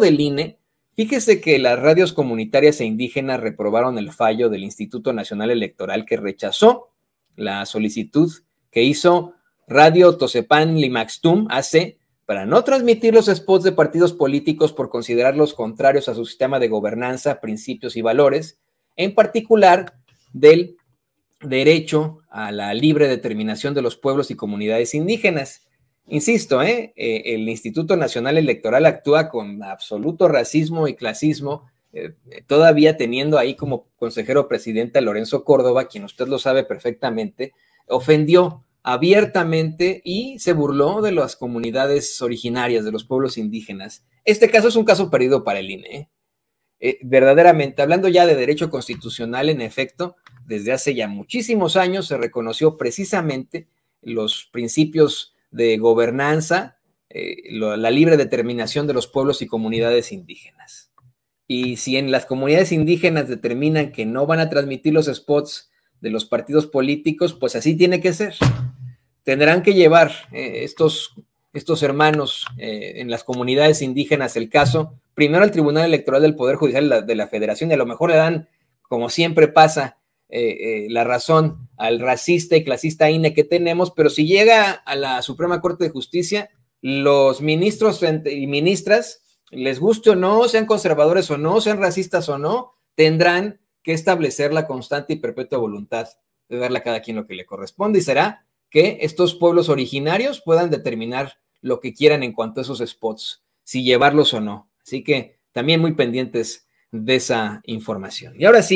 del INE, fíjese que las radios comunitarias e indígenas reprobaron el fallo del Instituto Nacional Electoral que rechazó la solicitud que hizo Radio Tosepan Limaxtum hace para no transmitir los spots de partidos políticos por considerarlos contrarios a su sistema de gobernanza, principios y valores, en particular del derecho a la libre determinación de los pueblos y comunidades indígenas. Insisto, ¿eh? Eh, el Instituto Nacional Electoral actúa con absoluto racismo y clasismo, eh, todavía teniendo ahí como consejero presidente a Lorenzo Córdoba, quien usted lo sabe perfectamente, ofendió abiertamente y se burló de las comunidades originarias, de los pueblos indígenas. Este caso es un caso perdido para el INE. verdaderamente, hablando ya de derecho constitucional, en efecto, desde hace ya muchísimos años se reconoció precisamente los principios de gobernanza, eh, la libre determinación de los pueblos y comunidades indígenas. Y si en las comunidades indígenas determinan que no van a transmitir los spots de los partidos políticos, pues así tiene que ser. Tendrán que llevar eh, estos, estos, hermanos eh, en las comunidades indígenas el caso primero al Tribunal Electoral del Poder Judicial de la, de la Federación y a lo mejor le dan, como siempre pasa, eh, eh, la razón al racista y clasista INE que tenemos, pero si llega a la Suprema Corte de Justicia, los ministros y ministras, les guste o no, sean conservadores o no, sean racistas o no, tendrán que establecer la constante y perpetua voluntad de darle a cada quien lo que le corresponde y será que estos pueblos originarios puedan determinar lo que quieran en cuanto a esos spots, si llevarlos o no. Así que también muy pendientes de esa información. Y ahora sí.